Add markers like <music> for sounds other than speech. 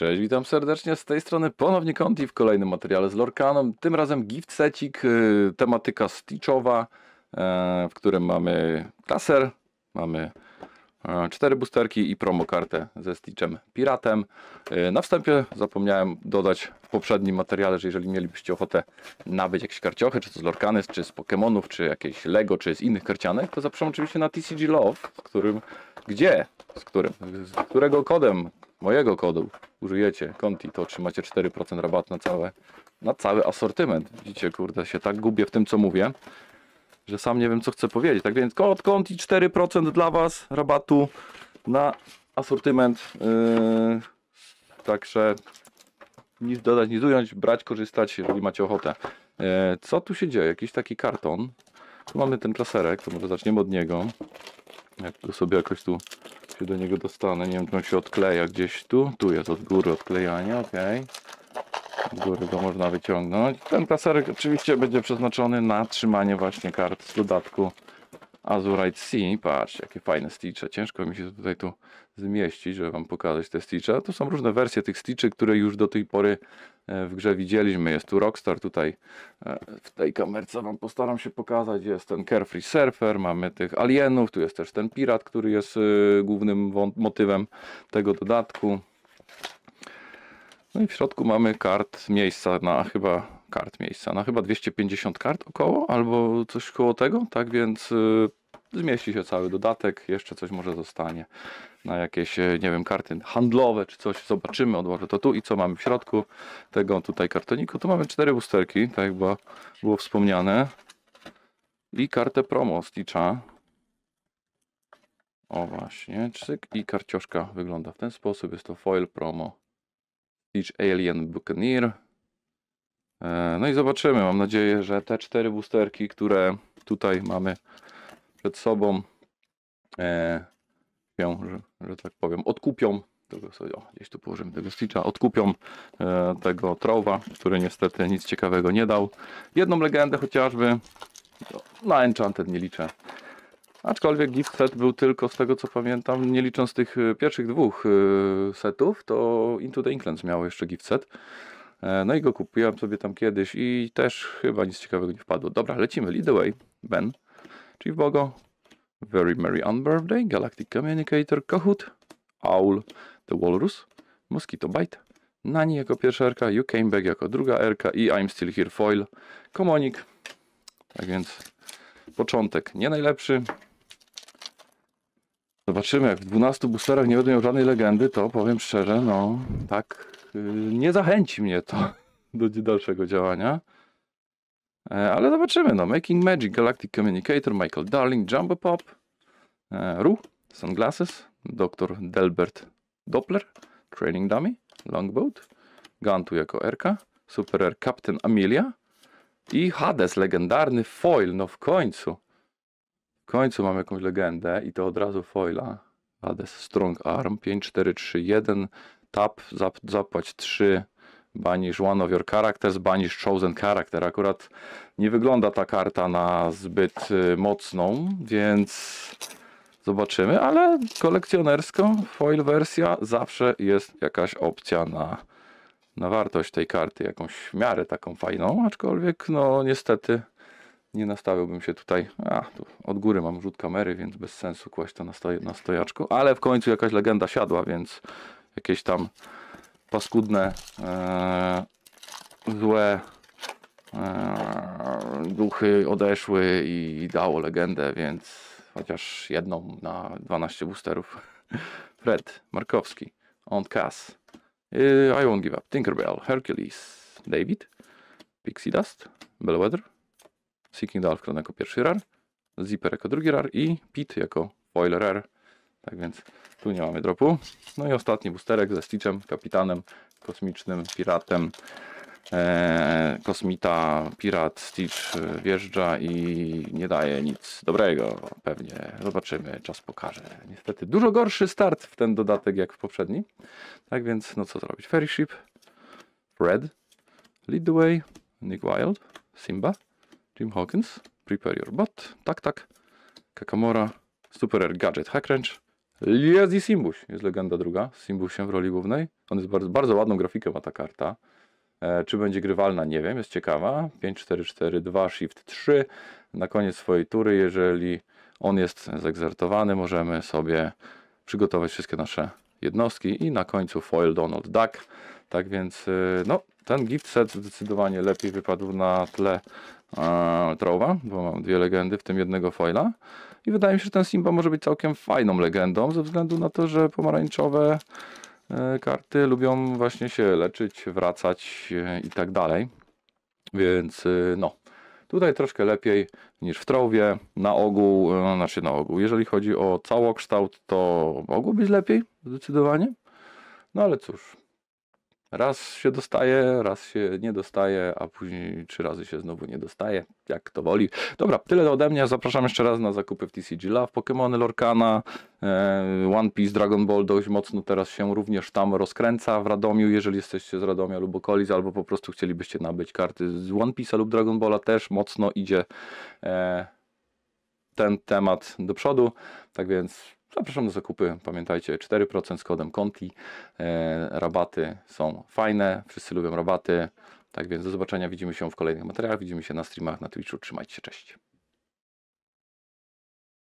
Cześć, witam serdecznie z tej strony ponownie Conti w kolejnym materiale z Lorcanem. Tym razem gift secik, y, tematyka stitchowa, e, w którym mamy taser, mamy E, cztery boosterki i kartę ze Stitchem Piratem. E, na wstępie zapomniałem dodać w poprzednim materiale, że jeżeli mielibyście ochotę nabyć jakieś karciochy, czy to z Lorcanes, czy z Pokémonów, czy jakieś Lego, czy z innych karcianek, to zapraszam oczywiście na TCG Love, z którym, gdzie, z którym, z którego kodem, mojego kodu użyjecie Conti, to otrzymacie 4% rabat na całe, na cały asortyment. Widzicie, kurde, się tak gubię w tym, co mówię że sam nie wiem, co chcę powiedzieć. Tak więc kod konti 4% dla Was rabatu na asortyment. Yy, także nic dodać, nic ująć, brać, korzystać, jeżeli macie ochotę. Yy, co tu się dzieje? Jakiś taki karton. Tu mamy ten klaserek, to może zaczniemy od niego. Jak go sobie jakoś tu się do niego dostanę, nie wiem, czy on się odkleja gdzieś tu. Tu jest od góry odklejanie, ok. Z góry go można wyciągnąć. Ten klaserek oczywiście będzie przeznaczony na trzymanie właśnie kart z dodatku Azurite Sea. Patrzcie jakie fajne stitche. Ciężko mi się tutaj tu zmieścić, żeby Wam pokazać te stitche. To są różne wersje tych stitchy, które już do tej pory e, w grze widzieliśmy. Jest tu Rockstar tutaj e, w tej kamerce Wam postaram się pokazać. Jest ten Carefree Surfer, mamy tych alienów, tu jest też ten pirat, który jest e, głównym motywem tego dodatku. No i w środku mamy kart miejsca na chyba kart miejsca, na chyba 250 kart około, albo coś koło tego, tak więc y, zmieści się cały dodatek, jeszcze coś może zostanie na jakieś, y, nie wiem, karty handlowe czy coś, zobaczymy, odłożę to tu i co mamy w środku tego tutaj kartoniku. Tu mamy cztery usterki, tak jak było wspomniane i kartę promo Stitcha. O właśnie, cyk i karcioszka wygląda w ten sposób, jest to foil promo Siege Alien Buccaneer. E, no i zobaczymy. Mam nadzieję, że te cztery boosterki, które tutaj mamy przed sobą, e, że, że tak powiem, odkupią. Tego sobie, o, gdzieś tu położymy tego Stitcha. Odkupią e, tego Trowa, który niestety nic ciekawego nie dał. Jedną legendę chociażby. No, na Enchanted nie liczę. Aczkolwiek gift set był tylko, z tego co pamiętam, nie licząc tych e, pierwszych dwóch e, setów, to Into the Inklands miało jeszcze gift set. E, no i go kupiłem sobie tam kiedyś i też chyba nic ciekawego nie wpadło. Dobra, lecimy. Lead the way, Ben, Chief Bogo, Very Merry Unbirthday, Galactic Communicator, Kahoot, Owl, The Walrus, Mosquito Bite, Nani jako pierwsza rka, You Came Back jako druga rka i I'm Still Here Foil, Komonik. Tak więc początek nie najlepszy, zobaczymy. Jak w 12 boosterach nie będę miał żadnej legendy, to powiem szczerze, no tak, yy, nie zachęci mnie to <laughs> do dalszego działania. E, ale zobaczymy, no. Making Magic, Galactic Communicator, Michael Darling, Jumbo Pop, e, Ru, Sunglasses, Dr. Delbert Doppler, Training Dummy, Longboat, Gantu jako Erka, Super Air Captain Amelia i Hades, legendarny foil, no w końcu końcu mam jakąś legendę i to od razu foila. Ades Strong Arm 5431 tap, zap, zapłać 3 banish one of your characters, banish chosen character. Akurat nie wygląda ta karta na zbyt y, mocną, więc zobaczymy, ale kolekcjonerską foil wersja zawsze jest jakaś opcja na, na wartość tej karty, jakąś miarę taką fajną, aczkolwiek no niestety nie nastawiałbym się tutaj, a tu od góry mam rzut kamery, więc bez sensu kłaść to na, sto na stojaczku, ale w końcu jakaś legenda siadła, więc jakieś tam paskudne, e, złe e, duchy odeszły i dało legendę, więc chociaż jedną na 12 boosterów. <laughs> Fred, Markowski, On Cass, y, I Won't Give Up, Tinkerbell, Hercules, David, Pixie Dust, Bellwether, Seeking Dalfkron jako pierwszy rar, Zipper jako drugi rar i Pit jako foil rare. Tak więc tu nie mamy dropu. No i ostatni boosterek ze Stitchem, kapitanem kosmicznym, piratem. Eee, kosmita, pirat, Stitch wjeżdża i nie daje nic dobrego. Pewnie zobaczymy, czas pokaże. Niestety dużo gorszy start w ten dodatek jak w poprzedni. Tak więc, no co zrobić? Ferry Ship, Red, Lead the Way, Nick Wild, Simba, Tim Hawkins, prepare your bot. Tak, tak. Kakamora, Super Air Gadget Hackręcz. Liazi Simbuś jest legenda druga z Simbusiem w roli głównej. On jest bardzo, bardzo ładną grafikę ma ta karta. E, czy będzie grywalna? Nie wiem, jest ciekawa. 5, 4, 4, 2, Shift 3. Na koniec swojej tury, jeżeli on jest zegzertowany, możemy sobie przygotować wszystkie nasze jednostki i na końcu foil Donald Duck tak więc y, no, ten gift set zdecydowanie lepiej wypadł na tle e, Trowa, bo mam dwie legendy, w tym jednego foila. I wydaje mi się, że ten Simba może być całkiem fajną legendą, ze względu na to, że pomarańczowe e, karty lubią właśnie się leczyć, wracać e, i tak dalej. Więc y, no, Tutaj troszkę lepiej niż w Trowie. Na ogół, no, znaczy na ogół, jeżeli chodzi o całokształt, to mogło być lepiej, zdecydowanie. No ale cóż, Raz się dostaje, raz się nie dostaje, a później trzy razy się znowu nie dostaje, jak kto woli. Dobra, tyle ode mnie. Zapraszam jeszcze raz na zakupy w TCG Love, Pokémony Lorcana, e, One Piece, Dragon Ball dość mocno teraz się również tam rozkręca w Radomiu. Jeżeli jesteście z Radomia lub okolic, albo po prostu chcielibyście nabyć karty z One Piece lub Dragon Balla, też mocno idzie e, ten temat do przodu. Tak więc Zapraszam do zakupy. Pamiętajcie, 4% z kodem Conti. E, rabaty są fajne, wszyscy lubią rabaty. Tak więc do zobaczenia, widzimy się w kolejnych materiałach, widzimy się na streamach na Twitchu. Trzymajcie się, cześć.